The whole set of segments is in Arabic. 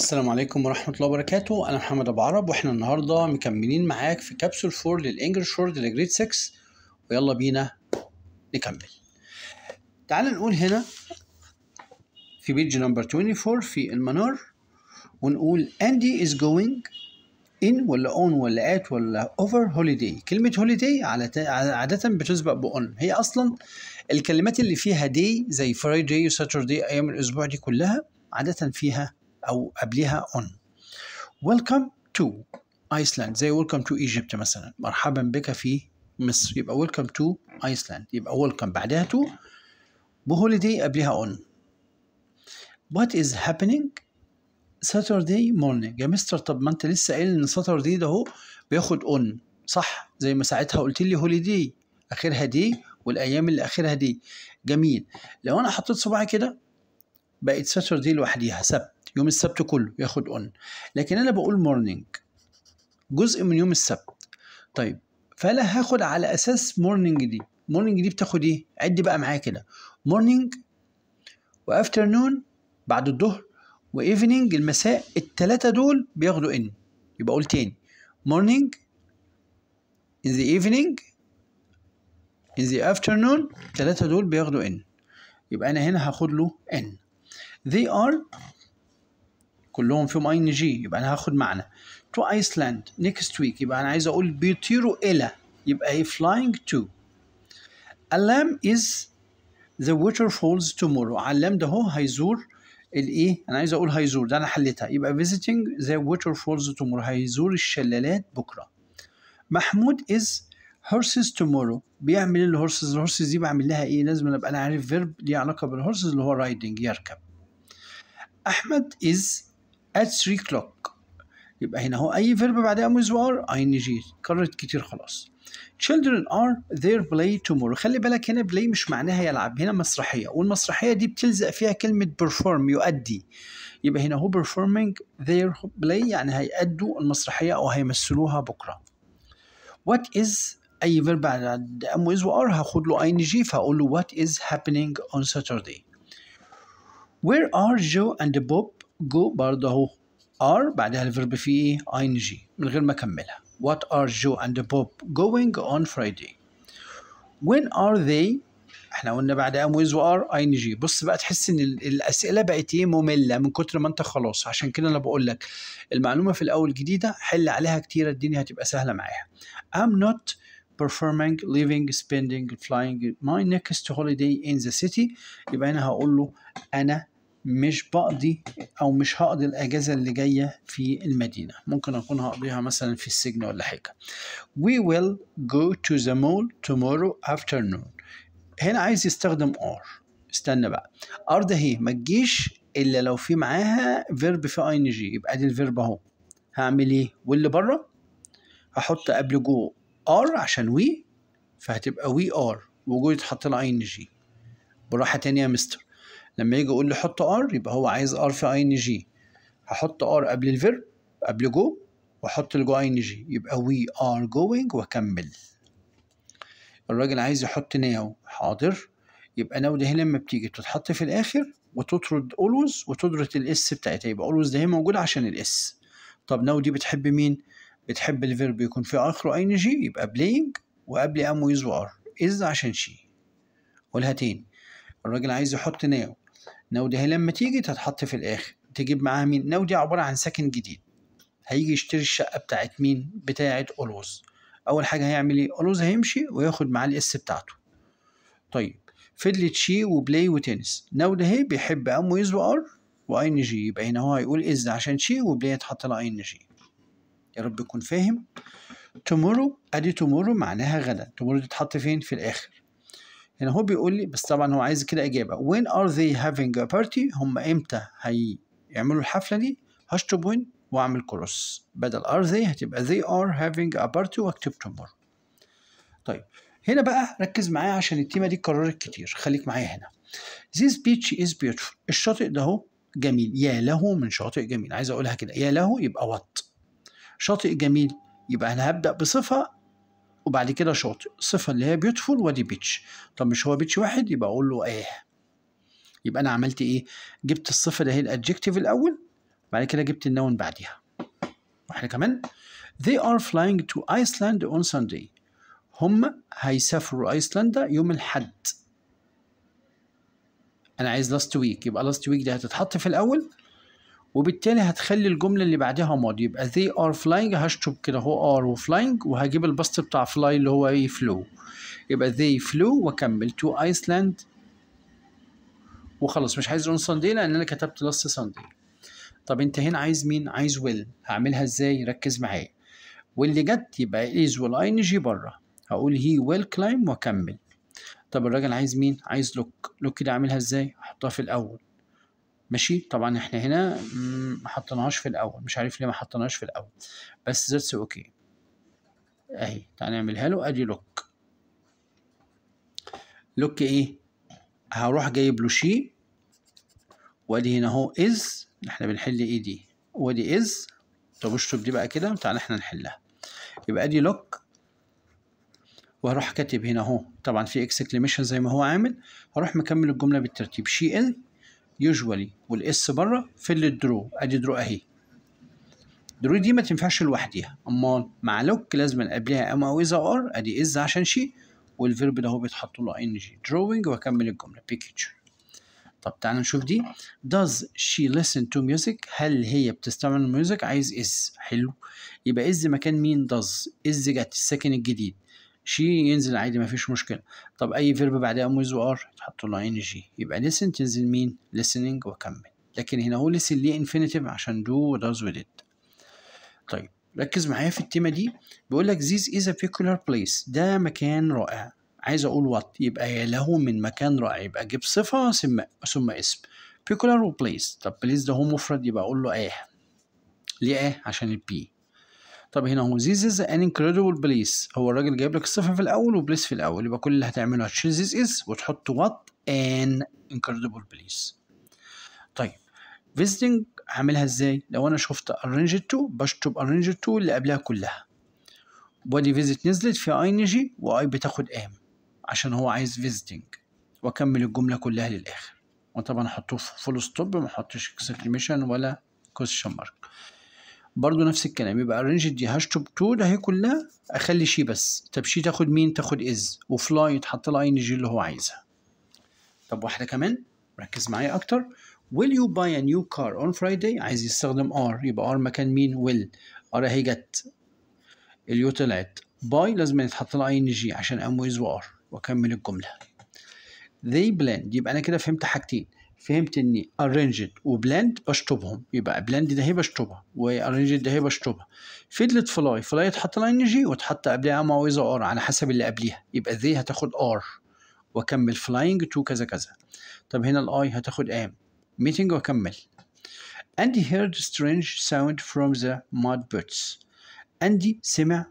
السلام عليكم ورحمة الله وبركاته أنا محمد أبو عرب وإحنا النهاردة مكملين معاك في كابسول 4 للإنجلش وورد لجريد 6 ويلا بينا نكمل تعال نقول هنا في بيج نمبر 24 في المنار ونقول Andy is going in ولا on ولا at ولا over holiday كلمة holiday عادة بتسبق بأون هي أصلا الكلمات اللي فيها day زي Friday وساتردي أيام الأسبوع دي كلها عادة فيها او قبلها on welcome to Iceland زي welcome to Egypt مثلا مرحبا بك في مصر يبقى welcome to Iceland يبقى welcome بعدها to بهوليداي قبلها on what is happening Saturday morning يا مستر طب ما انت لسه قايل ان Saturday ده هو بياخد on صح زي ما ساعتها قلت لي هوليداي اخرها دي والايام اللي اخرها دي جميل لو انا حطيت صباعي كده بقت ساتردي لوحديها سبت يوم السبت كله ياخد اون لكن انا بقول مورنينج جزء من يوم السبت طيب فانا هاخد على اساس مورنينج دي مورنينج دي بتاخد ايه عد بقى معايا كده مورنينج وافترنون بعد الظهر وايفنينج المساء التلاتة دول بياخدوا ان يبقى اقول تاني morning in the evening in the afternoon التلاتة دول بياخدوا ان يبقى انا هنا هاخد له ان they are كلهم فيهم اي ان جي يبقى انا هاخد معنى تو ايسلاند نيكست ويك يبقى انا عايز اقول بيطيروا الى يبقى هي فلاينج تو اللام از ذا ووتر فولز تومورو علام اللام ده هو هيزور الايه انا عايز اقول هيزور ده انا حليتها يبقى فيزيتنج ذا ووتر فولز تومورو هيزور الشلالات بكره محمود از هورسز تومورو بيعمل الهورسز الهورسز دي بعمل لها ايه لازم ابقى انا عارف فيرب ليه علاقه بالهورسز اللي هو رايدنج يركب احمد از at 3 o'clock يبقى هنا هو اي فيرب بعدها اموز وار اي ان جي كررت كتير خلاص children are their play tomorrow خلي بالك هنا play مش معناها يلعب هنا مسرحية والمسرحية دي بتلزق فيها كلمة perform يؤدي يبقى هنا هو performing their play يعني هيأدوا المسرحية أو هيمثلوها بكرة what is أي verb بعد ام with وار هاخد له ing فاقول له what is happening on Saturday where are Joe and Bob جو برضه اهو ار بعدها الفيرب فيه ايه اين جي من غير ما اكملها وات ار جو اند بوب جوينج اون فرايداي وين ار ذي احنا قلنا بعد ام ويز وار اي جي بص بقى تحس ان الاسئله بقت ايه ممله من كتر ما انت خلاص عشان كده انا بقول لك المعلومه في الاول جديده حل عليها كتير الدنيا هتبقى سهله معاها ام نوت performing living spending flying my next holiday in the city يبقى انا هقول له انا مش بقضي او مش هقضي الاجازه اللي جايه في المدينه ممكن اكون هقضيها مثلا في السجن ولا حاجه we will go to the mall tomorrow afternoon هنا عايز يستخدم ار استنى بقى ار ده هي ما تجيش الا لو في معاها فيرب في اي ان جي يبقى دي الفيرب اهو هعمل ايه واللي بره هحط قبل جو ار عشان وي فهتبقى وي ار وجو يتحط لها اي ان جي براحه تانية يا مستر لما يجي يقول لي حط ار يبقى هو عايز ار في اي ان جي هحط ار قبل الفيرب قبل جو واحط الجو اي ان جي يبقى وي ار جوينج واكمل الراجل عايز يحط ناو حاضر يبقى ناو ده لما بتيجي بتتحط في الاخر وتطرد اولوز وتطرد الاس بتاعتها يبقى اولوز ده هي موجوده عشان الاس طب ناو دي بتحب مين بتحب الفيرب يكون في اخره اي ان جي يبقى بلاينج وقبل ام ويز وار از عشان شي قولها تاني الراجل عايز يحط ناو نودي هي لما تيجي تتحط في الآخر تجيب معاها مين نودي عبارة عن سكن جديد هيجي يشتري الشقة بتاعت مين بتاعت أولوز أول حاجة هيعمل إيه أولوز هيمشي وياخد معاه الإس بتاعته طيب فضلت شي وبلاي وتنس نودي هي بيحب أم ويز وأر إن جي يبقى هنا هو هيقول إز عشان شي وبلاي هيتحط لها إن جي يا رب يكون فاهم تومورو ادي تومورو معناها غدا تومورو تتحط فين في الاخر هنا يعني هو بيقول لي بس طبعا هو عايز كده اجابه وين ار ذي هافينج ا بارتي هم امتى هيعملوا الحفله دي هشطب وين واعمل كروس بدل ار ذي هتبقى ذي ار هافينج ا بارتي واكتب تومور طيب هنا بقى ركز معايا عشان التيمه دي اتكررت كتير خليك معايا هنا this beach is beautiful الشاطئ ده هو جميل يا له من شاطئ جميل عايز اقولها كده يا له يبقى وات شاطئ جميل يبقى انا هبدا بصفه وبعد كده شاطئ الصفه اللي هي بيوتفول وادي بيتش طب مش هو بيتش واحد يبقى اقول له ايه يبقى انا عملت ايه جبت الصفه اللي هي الادجكتيف الاول بعد كده جبت النون بعديها واحنا كمان they are flying to Iceland on Sunday هم هيسافروا ايسلندا يوم الحد انا عايز last week يبقى last week دي هتتحط في الاول وبالتالي هتخلي الجمله اللي بعدها ماضي يبقى they are flying هشطب كده هو are وفلاينج وهجيب البسط بتاع فلاي اللي هو ايه فلو يبقى they flew واكمل to Iceland وخلاص مش عايز on Sunday لان انا كتبت last Sunday طب انت هنا عايز مين عايز will هعملها ازاي ركز معايا واللي جت يبقى is will ing بره هقول he will climb واكمل طب الراجل عايز مين عايز look look دي اعملها ازاي احطها في الاول ماشي طبعا احنا هنا ما حطيناهاش في الاول مش عارف ليه ما حطيناهاش في الاول بس ذاتس اوكي اهي تعال نعملها له ادي لوك لوك ايه هروح جايب له شي وادي هنا اهو از احنا بنحل ايه دي وادي از طب اشطب دي بقى كده تعالى احنا نحلها يبقى ادي لوك وهروح كاتب هنا اهو طبعا في اكسكليميشن زي ما هو عامل هروح مكمل الجمله بالترتيب شي ان يوجوالي والاس بره في الدرو ادي درو اهي درو دي ما تنفعش لوحديها امال مع لوك لازم قبلها ام او اذا ار ادي از عشان شيء والفيرب ده هو بيتحط له ان جي دروينج واكمل الجمله بيكتشر طب تعالى نشوف دي does she listen to music هل هي بتستمع للميوزك عايز از حلو يبقى از مكان مين does از جت الساكن الجديد شي ينزل عادي مفيش مشكلة طب أي فيرب بعدها أم ويز وآر تحط له إن جي يبقى لسن تنزل مين listening وأكمل لكن هنا هو لسن ليه انفينيتيف عشان دو وداز وديد طيب ركز معايا في التيمة دي بيقول لك this is a peculiar place ده مكان رائع عايز أقول وات يبقى يا له من مكان رائع يبقى جيب صفة ثم ثم اسم peculiar و place طب بليس ده هو مفرد يبقى أقول له إيه ليه إيه عشان البي طب هنا هو this is an incredible بليس هو الراجل جايب لك الصفر في الاول وبليس في الاول يبقى كل اللي هتعمله هتشيل this is وتحط what an incredible بليس طيب visiting هعملها ازاي لو انا شفت ارينج to بشطب ارينج to اللي قبلها كلها body visit نزلت في اي و واي بتاخد ام عشان هو عايز visiting واكمل الجمله كلها للاخر وطبعا احطه في فول ستوب ما احطش اكسكليميشن ولا كوشن مارك برضو نفس الكلام يبقى الرينج دي هشطب تو ده هي كلها اخلي شي بس طب شي تاخد مين تاخد از وفلاي يتحط لها اي جي اللي هو عايزها طب واحده كمان ركز معايا اكتر will you buy a new car on Friday عايز يستخدم ار يبقى ار مكان مين will ار هي جت اليو طلعت باي لازم يتحط لها ان جي عشان ام ويز وار واكمل الجمله they blend يبقى انا كده فهمت حاجتين فهمت اني ارينجد وبلند بشطبهم يبقى بلند ده هي بشطبها وارينجد ده هي بشطبها فضلت فلاي فلاي اتحط لها ان جي واتحط قبلها ار على حسب اللي قبليها يبقى ذي هتاخد ار واكمل فلاينج تو كذا كذا طب هنا الاي هتاخد ام ميتنج واكمل اندي heard strange sound from the mud boots أندي سمع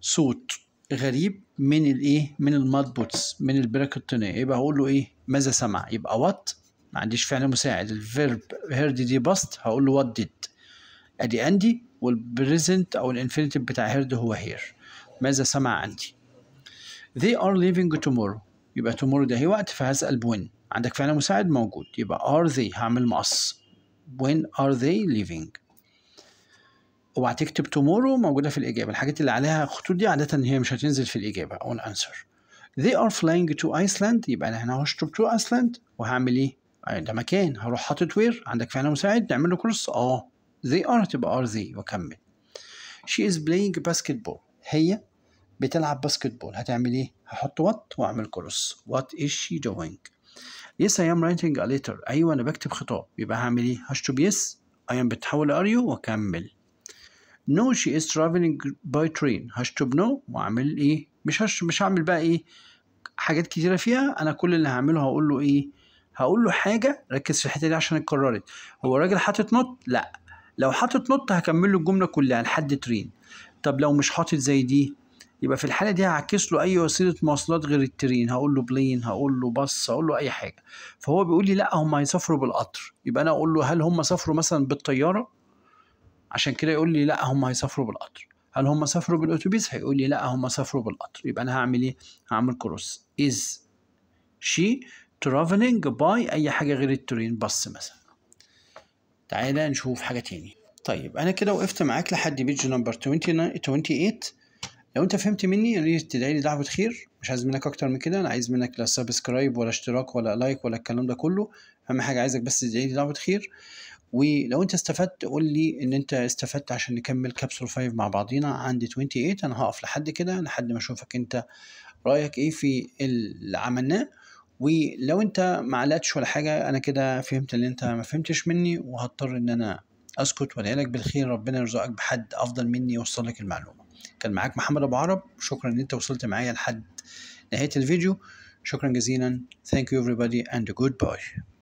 صوت غريب من الايه من الماد بوتس من البركة الطينية يبقى هقول له ايه ماذا سمع يبقى وات ما عنديش فعل مساعد الفيرب هير دي باست هقول له وات ديد ادي عندي والبريزنت او الانفينيتيف بتاع هيرد هو هير ماذا سمع عندي they are leaving tomorrow يبقى tomorrow ده هي وقت فهسأل when عندك فعل مساعد موجود يبقى are they هعمل مقص when are they leaving اوعى تكتب tomorrow موجودة في الإجابة الحاجات اللي عليها خطوط دي عادة هي مش هتنزل في الإجابة اون انسر they are flying to Iceland يبقى أنا هنا هشطب to Iceland وهعمل إيه ده مكان هروح حاطط وير عندك فعل مساعد نعمل له كورس اه they are تبقى are they واكمل she is playing basketball هي بتلعب باسكت بول هتعمل ايه هحط وات واعمل كورس وات از شي دوينج يس اي ام رايتنج ا ليتر ايوه انا بكتب خطاب يبقى هعمل ايه هشطب يس اي ام بتحول ار يو واكمل نو شي از ترافلينج باي ترين هشطب نو واعمل ايه مش هش... مش هعمل بقى ايه حاجات كتيره فيها انا كل اللي هعمله هقول له ايه هقول له حاجه ركز في الحته دي عشان اتكررت هو الراجل حاطط نوت لا لو حاطط نوت هكمل له الجمله كلها لحد ترين طب لو مش حاطط زي دي يبقى في الحاله دي هعكس له اي وسيله مواصلات غير الترين هقول له بلين هقول له بص هقول له اي حاجه فهو بيقول لي لا هم هيسافروا بالقطر يبقى انا اقول له هل هم سافروا مثلا بالطياره عشان كده يقول لي لا هم هيسافروا بالقطر هل هم سافروا بالاتوبيس هيقول لي لا هم سافروا بالقطر يبقى انا هعمل ايه هعمل كروس از شي ترافلنج باي أي حاجة غير الترين بس مثلا تعالى نشوف حاجة تاني طيب أنا كده وقفت معاك لحد بيج نمبر 28 لو أنت فهمت مني يا ريت تدعي لي دعوة خير مش عايز منك أكتر من كده أنا عايز منك لا سبسكرايب ولا اشتراك ولا لايك ولا الكلام ده كله أهم حاجة عايزك بس تدعي لي دعوة خير ولو انت استفدت قول لي ان انت استفدت عشان نكمل كبسول 5 مع بعضينا عند 28 انا هقف لحد كده لحد ما اشوفك انت رايك ايه في اللي عملناه ولو انت ما علقتش ولا حاجه انا كده فهمت اللي انت ما فهمتش مني وهضطر ان انا اسكت لك بالخير ربنا يرزقك بحد افضل مني يوصل لك المعلومه كان معاك محمد ابو عرب شكرا ان انت وصلت معايا لحد نهايه الفيديو شكرا جزيلا thank you everybody and goodbye